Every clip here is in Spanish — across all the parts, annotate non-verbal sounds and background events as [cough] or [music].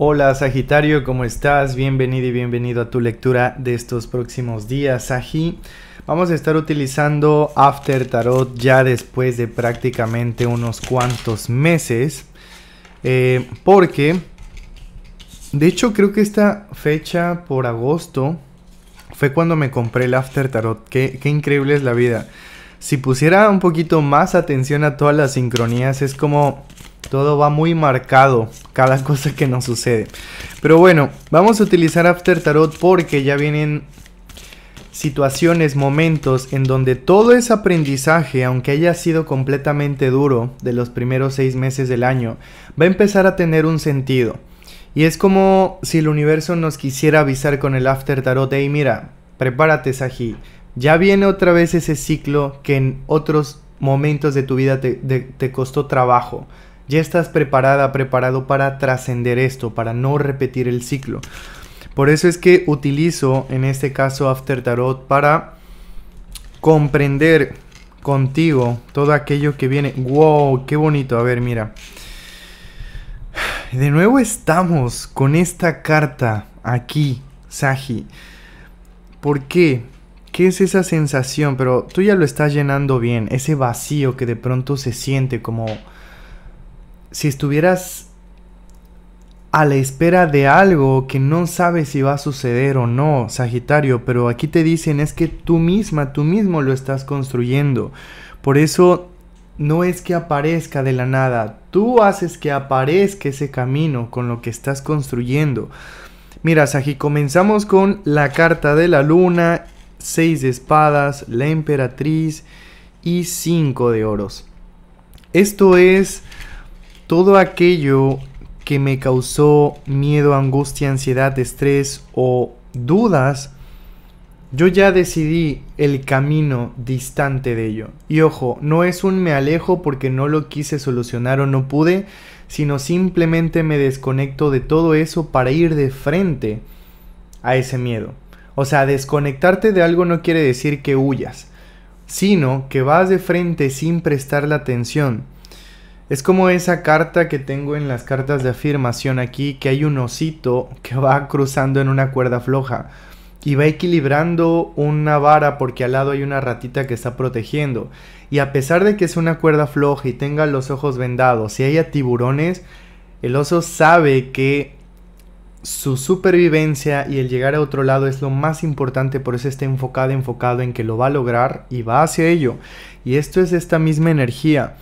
Hola Sagitario, ¿cómo estás? Bienvenido y bienvenido a tu lectura de estos próximos días, Sagi. Vamos a estar utilizando After Tarot ya después de prácticamente unos cuantos meses. Eh, porque, de hecho creo que esta fecha por agosto fue cuando me compré el After Tarot. qué increíble es la vida. Si pusiera un poquito más atención a todas las sincronías, es como todo va muy marcado, cada [laughs] cosa que nos sucede. Pero bueno, vamos a utilizar After Tarot porque ya vienen situaciones, momentos en donde todo ese aprendizaje, aunque haya sido completamente duro de los primeros seis meses del año, va a empezar a tener un sentido. Y es como si el universo nos quisiera avisar con el After Tarot, hey mira, prepárate Saji, ya viene otra vez ese ciclo que en otros momentos de tu vida te, te costó trabajo ya estás preparada, preparado para trascender esto, para no repetir el ciclo. Por eso es que utilizo en este caso After Tarot para comprender contigo todo aquello que viene. ¡Wow! ¡Qué bonito! A ver, mira. De nuevo estamos con esta carta aquí, Saji. ¿Por qué? ¿Qué es esa sensación? Pero tú ya lo estás llenando bien, ese vacío que de pronto se siente como si estuvieras a la espera de algo que no sabes si va a suceder o no, Sagitario, pero aquí te dicen es que tú misma, tú mismo lo estás construyendo. Por eso no es que aparezca de la nada, tú haces que aparezca ese camino con lo que estás construyendo. Mira, Sagi, comenzamos con la carta de la luna, seis de espadas, la emperatriz y cinco de oros. Esto es todo aquello que me causó miedo, angustia, ansiedad, estrés o dudas, yo ya decidí el camino distante de ello. Y ojo, no es un me alejo porque no lo quise solucionar o no pude, sino simplemente me desconecto de todo eso para ir de frente a ese miedo. O sea, desconectarte de algo no quiere decir que huyas, sino que vas de frente sin prestar la atención es como esa carta que tengo en las cartas de afirmación aquí, que hay un osito que va cruzando en una cuerda floja y va equilibrando una vara porque al lado hay una ratita que está protegiendo. Y a pesar de que es una cuerda floja y tenga los ojos vendados y haya tiburones, el oso sabe que su supervivencia y el llegar a otro lado es lo más importante, por eso está enfocado, enfocado en que lo va a lograr y va hacia ello. Y esto es esta misma energía.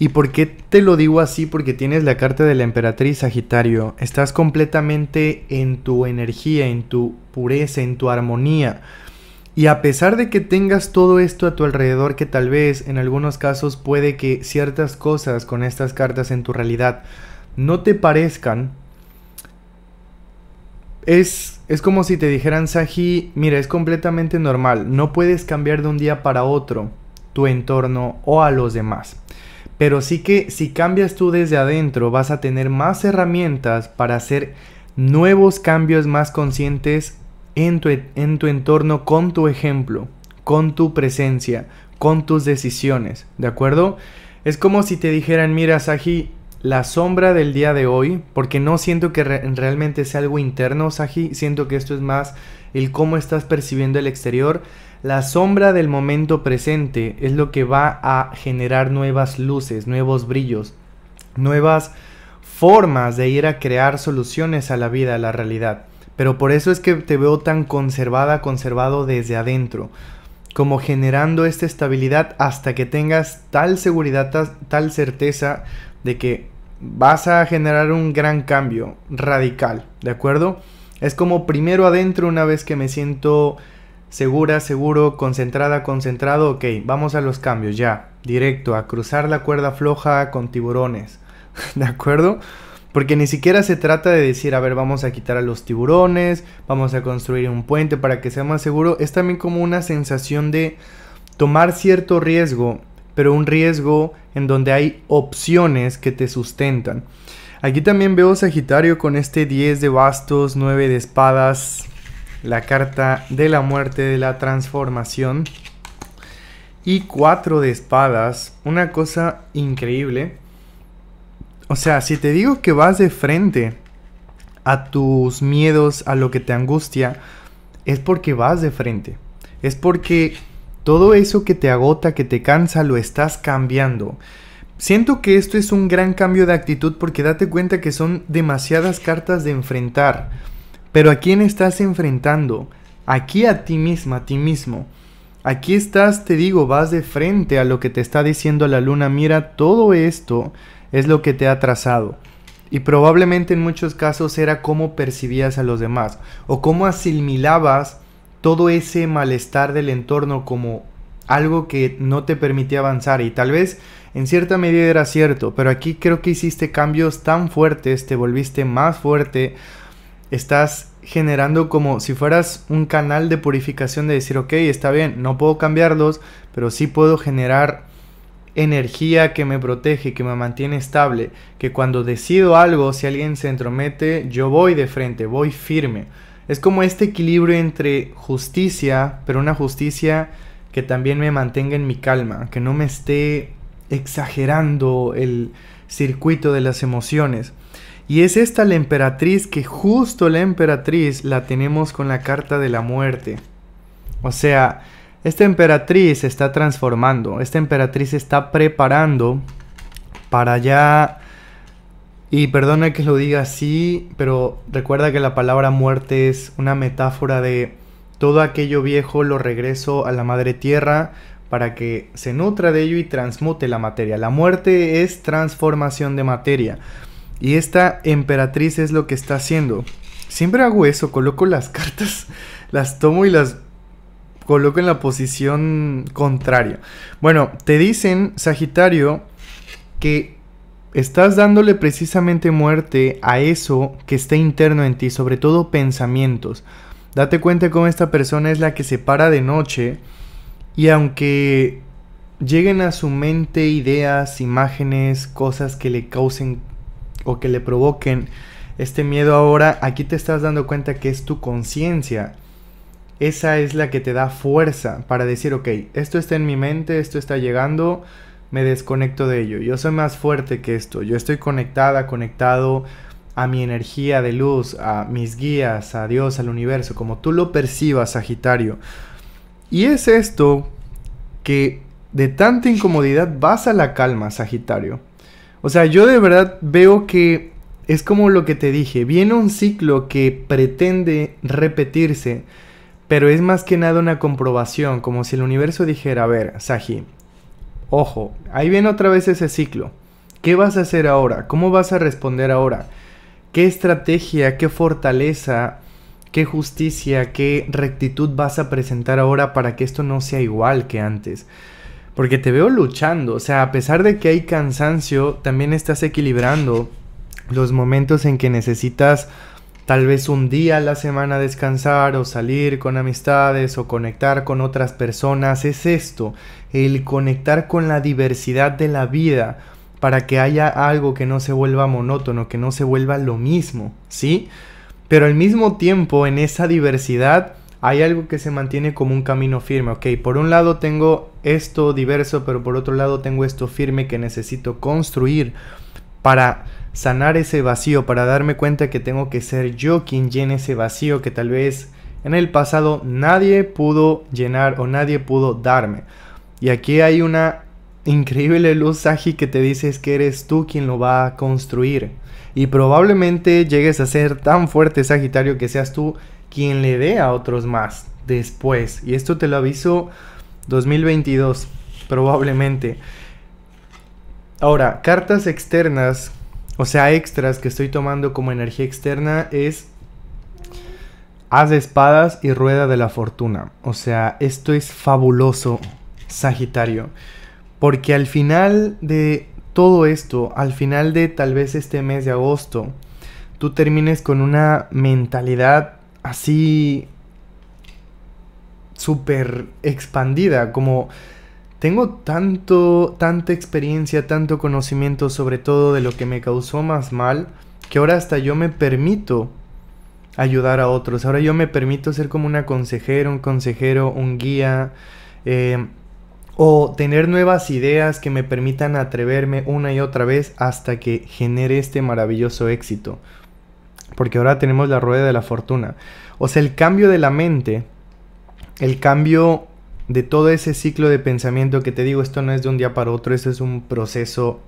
¿Y por qué te lo digo así? Porque tienes la carta de la emperatriz Sagitario. Estás completamente en tu energía, en tu pureza, en tu armonía. Y a pesar de que tengas todo esto a tu alrededor, que tal vez en algunos casos puede que ciertas cosas con estas cartas en tu realidad no te parezcan, es, es como si te dijeran, Saji, mira, es completamente normal, no puedes cambiar de un día para otro tu entorno o a los demás. Pero sí que si cambias tú desde adentro vas a tener más herramientas para hacer nuevos cambios más conscientes en tu, e, en tu entorno con tu ejemplo, con tu presencia, con tus decisiones, ¿de acuerdo? Es como si te dijeran, mira, Saji, la sombra del día de hoy, porque no siento que realmente sea algo interno, Saji, siento que esto es más el cómo estás percibiendo el exterior, la sombra del momento presente es lo que va a generar nuevas luces, nuevos brillos, nuevas formas de ir a crear soluciones a la vida, a la realidad. Pero por eso es que te veo tan conservada, conservado desde adentro, como generando esta estabilidad hasta que tengas tal seguridad, tal, certeza de que vas a generar un gran cambio radical, ¿de acuerdo? Es como primero adentro una vez que me siento Segura, seguro, concentrada, concentrado, ok, vamos a los cambios ya. Directo, a cruzar la cuerda floja con tiburones. [laughs] ¿De acuerdo? Porque ni siquiera se trata de decir, a ver, vamos a quitar a los tiburones, vamos a construir un puente para que sea más seguro. Es también como una sensación de tomar cierto riesgo, pero un riesgo en donde hay opciones que te sustentan. Aquí también veo Sagitario con este 10 de bastos, 9 de espadas, la carta de la muerte de la transformación y cuatro de espadas. Una cosa increíble. O sea, si te digo que vas de frente a tus miedos, a lo que te angustia, es porque vas de frente. Es porque todo eso que te agota, que te cansa, lo estás cambiando. Siento que esto es un gran cambio de actitud porque date cuenta que son demasiadas cartas de enfrentar. Pero ¿a quién estás enfrentando? Aquí a ti misma, a ti mismo. Aquí estás, te digo, vas de frente a lo que te está diciendo la luna. Mira, todo esto es lo que te ha trazado. Y probablemente en muchos casos era cómo percibías a los demás o cómo asimilabas todo ese malestar del entorno como algo que no te permitía avanzar. Y tal vez en cierta medida era cierto, pero aquí creo que hiciste cambios tan fuertes, te volviste más fuerte, estás generando como si fueras un canal de purificación de decir, ok, está bien, no puedo cambiarlos, pero sí puedo generar energía que me protege, que me mantiene estable, que cuando decido algo, si alguien se entromete, yo voy de frente, voy firme. Es como este equilibrio entre justicia, pero una justicia que también me mantenga en mi calma, que no me esté exagerando el circuito de las emociones. Y es esta la emperatriz que justo la emperatriz la tenemos con la carta de la muerte. O sea, esta emperatriz se está transformando, esta emperatriz se está preparando para ya... Y perdona que lo diga así, pero recuerda que la palabra muerte es una metáfora de todo aquello viejo lo regreso a la madre tierra para que se nutra de ello y transmute la materia. La muerte es transformación de materia. Y esta emperatriz es lo que está haciendo. Siempre hago eso, coloco las [laughs] cartas, las tomo y las coloco en la posición contraria. Bueno, te dicen, Sagitario, que estás dándole precisamente muerte a eso que está interno en ti, sobre todo pensamientos. Date cuenta cómo esta persona es la que se para de noche y aunque lleguen a su mente ideas, imágenes, cosas que le causen o que le provoquen este miedo ahora, aquí te estás dando cuenta que es tu conciencia. Esa es la que te da fuerza para decir, ok, esto está en mi mente, esto está llegando, me desconecto de ello. Yo soy más fuerte que esto. Yo estoy conectada, conectado a mi energía de luz, a mis guías, a Dios, al universo, como tú lo percibas, Sagitario. Y es esto que de tanta incomodidad vas a la calma, Sagitario. O sea, yo de verdad veo que es como lo que te dije, viene un ciclo que pretende repetirse, pero es más que nada una comprobación, como si el universo dijera, a ver, Saji, ojo, ahí viene otra vez ese ciclo. ¿Qué vas a hacer ahora? ¿Cómo vas a responder ahora? ¿Qué estrategia, qué fortaleza, qué justicia, qué rectitud vas a presentar ahora para que esto no sea igual que antes? Porque te veo luchando, o sea, a pesar de que hay cansancio, también estás equilibrando los momentos en que necesitas tal vez un día a la semana descansar o salir con amistades o conectar con otras personas. Es esto, el conectar con la diversidad de la vida para que haya algo que no se vuelva monótono, que no se vuelva lo mismo, ¿sí? Pero al mismo tiempo, en esa diversidad, hay algo que se mantiene como un camino firme, ok, por un lado tengo esto diverso, pero por otro lado tengo esto firme que necesito construir para sanar ese vacío, para darme cuenta que tengo que ser yo quien llene ese vacío que tal vez en el pasado nadie pudo llenar o nadie pudo darme. Y aquí hay una increíble luz sagi que te dice que eres tú quien lo va a construir. Y probablemente llegues a ser tan fuerte Sagitario que seas tú quien le dé a otros más después. Y esto te lo aviso 2022, probablemente. Ahora, cartas externas, o sea, extras que estoy tomando como energía externa es haz de espadas y rueda de la fortuna. O sea, esto es fabuloso, Sagitario. Porque al final de todo esto, al final de tal vez este mes de agosto, tú termines con una mentalidad así súper expandida, como tengo tanto, tanta experiencia, tanto conocimiento sobre todo de lo que me causó más mal, que ahora hasta yo me permito ayudar a otros, ahora yo me permito ser como una consejera, un consejero, un guía, eh, o tener nuevas ideas que me permitan atreverme una y otra vez hasta que genere este maravilloso éxito porque ahora tenemos la rueda de la fortuna. O sea, el cambio de la mente, el cambio de todo ese ciclo de pensamiento que te digo, esto no es de un día para otro, esto es un proceso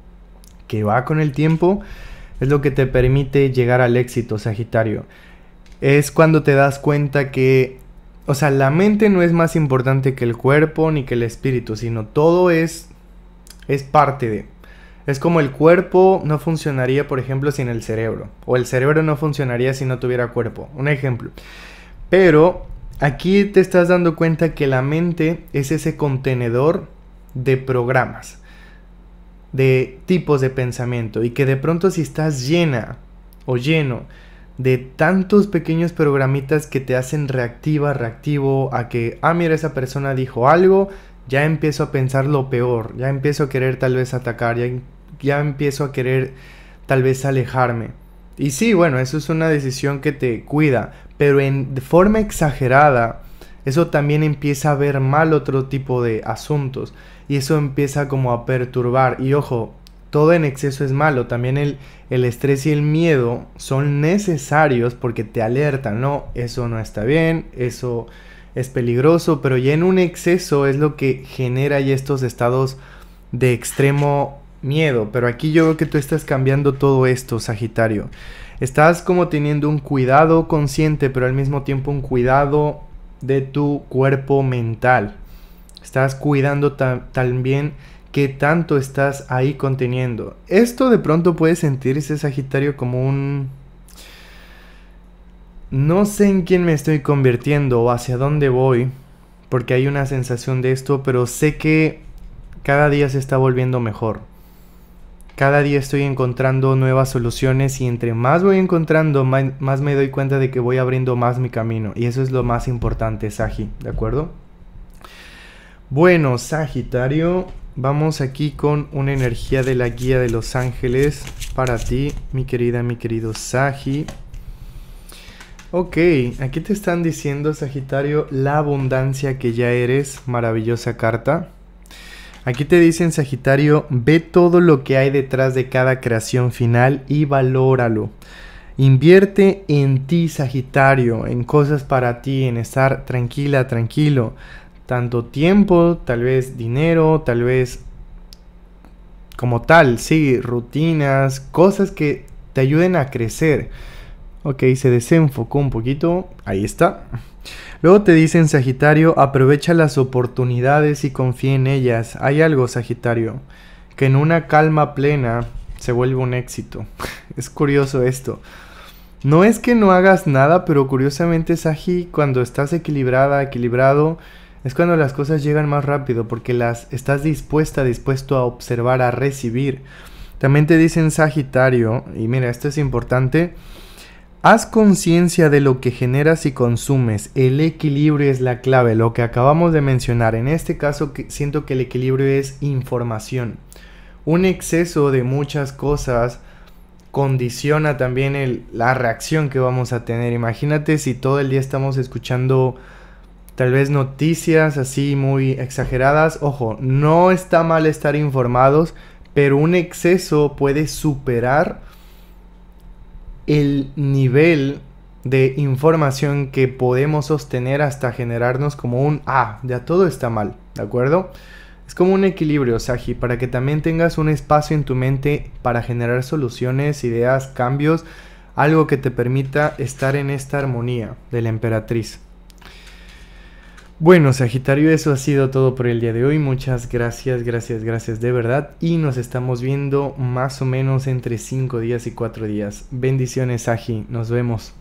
que va con el tiempo, es lo que te permite llegar al éxito, Sagitario. Es cuando te das cuenta que, o sea, la mente no es más importante que el cuerpo ni que el espíritu, sino todo es, es parte de... Es como el cuerpo no funcionaría, por ejemplo, sin el cerebro. O el cerebro no funcionaría si no tuviera cuerpo. Un ejemplo. Pero aquí te estás dando cuenta que la mente es ese contenedor de programas, de tipos de pensamiento. Y que de pronto si estás llena o lleno de tantos pequeños programitas que te hacen reactiva, reactivo a que, ah, mira, esa persona dijo algo, ya empiezo a pensar lo peor, ya empiezo a querer tal vez atacar, ya em- ya empiezo a querer tal vez alejarme. Y sí, bueno, eso es una decisión que te cuida, pero en, forma exagerada, eso también empieza a ver mal otro tipo de asuntos y eso empieza como a perturbar. Y ojo, todo en exceso es malo, también el, el estrés y el miedo son necesarios porque te alertan, no, eso no está bien, eso es peligroso, pero ya en un exceso es lo que genera ya estos estados de extremo miedo, pero aquí yo veo que tú estás cambiando todo esto, Sagitario. Estás como teniendo un cuidado consciente, pero al mismo tiempo un cuidado de tu cuerpo mental. Estás cuidando también qué tanto estás ahí conteniendo. Esto de pronto puede sentirse, Sagitario, como un... No sé en quién me estoy convirtiendo o hacia dónde voy, porque hay una sensación de esto, pero sé que cada día se está volviendo mejor cada día estoy encontrando nuevas soluciones y entre más voy encontrando, más me doy cuenta de que voy abriendo más mi camino. Y eso es lo más importante, Sagi, ¿de acuerdo? Bueno, Sagitario, vamos aquí con una energía de la guía de los ángeles para ti, mi querida, mi querido Sagi. Ok, aquí te están diciendo, Sagitario, la abundancia que ya eres, maravillosa carta. Aquí te dicen, Sagitario, ve todo lo que hay detrás de cada creación final y valóralo. Invierte en ti, Sagitario, en cosas para ti, en estar tranquila, tranquilo. Tanto tiempo, tal vez dinero, tal vez como tal, sí, rutinas, cosas que te ayuden a crecer. Ok, se desenfocó un poquito. Ahí está. Luego te dicen, Sagitario, aprovecha las oportunidades y confía en ellas. Hay algo, Sagitario, que en una calma plena se vuelve un éxito. [laughs] es curioso esto. No es que no hagas nada, pero curiosamente, Sagi, cuando estás equilibrada, equilibrado, es cuando las cosas llegan más rápido, porque las estás dispuesta, dispuesto a observar, a recibir. También te dicen Sagitario, y mira, esto es importante Haz conciencia de lo que generas y consumes. El equilibrio es la clave, lo que acabamos de mencionar. En este caso siento que el equilibrio es información. Un exceso de muchas cosas condiciona también la reacción que vamos a tener. Imagínate si todo el día estamos escuchando tal vez noticias así muy exageradas. Ojo, no está mal estar informados, pero un exceso puede superar el nivel de información que podemos sostener hasta generarnos como un, ah, ya todo está mal, ¿de acuerdo? Es como un equilibrio, Saji, para que también tengas un espacio en tu mente para generar soluciones, ideas, cambios, algo que te permita estar en esta armonía de la emperatriz. Bueno, Sagitario, eso ha sido todo por el día de hoy. Muchas gracias, gracias, gracias de verdad. Y nos estamos viendo más o menos entre 5 días y 4 días. Bendiciones, Sagi. Nos vemos.